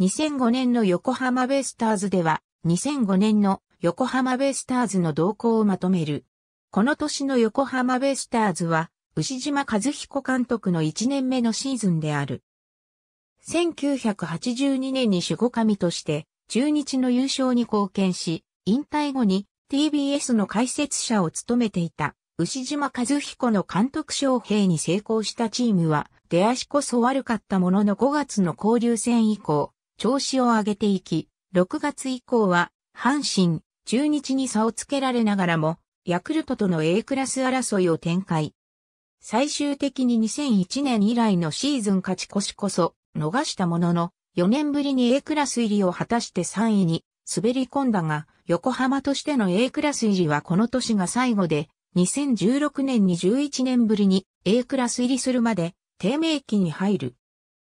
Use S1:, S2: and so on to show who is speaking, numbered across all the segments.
S1: 2005年の横浜ベイスターズでは、2005年の横浜ベイスターズの動向をまとめる。この年の横浜ベイスターズは、牛島和彦監督の1年目のシーズンである。1982年に守護神として、中日の優勝に貢献し、引退後に TBS の解説者を務めていた、牛島和彦の監督招聘に成功したチームは、出足こそ悪かったものの5月の交流戦以降、調子を上げていき、6月以降は、阪神、中日に差をつけられながらも、ヤクルトとの A クラス争いを展開。最終的に2001年以来のシーズン勝ち越しこそ、逃したものの、4年ぶりに A クラス入りを果たして3位に滑り込んだが、横浜としての A クラス入りはこの年が最後で、2016年に11年ぶりに A クラス入りするまで低迷期に入る。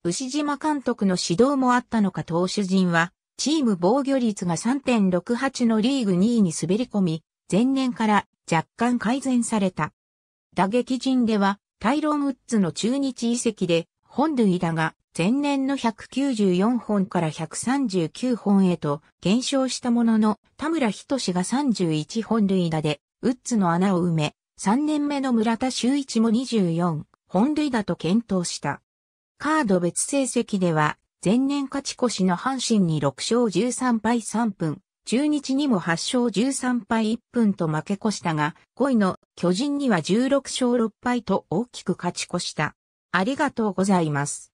S1: 牛島監督の指導もあったのか投手陣は、チーム防御率が3.68のリーグ2位に滑り込み、前年から若干改善された。打撃陣では、タイロン・ウッズの中日移籍で、本塁打が前年の194本から139本へと減少したものの、田村志が31本塁打で、ウッズの穴を埋め、3年目の村田修一も24本塁打と検討した。カード別成績では、前年勝ち越しの阪神に6勝13敗3分、中日にも8勝13敗1分と負け越したが、5位の巨人には16勝6敗と大きく勝ち越した。ありがとうございます。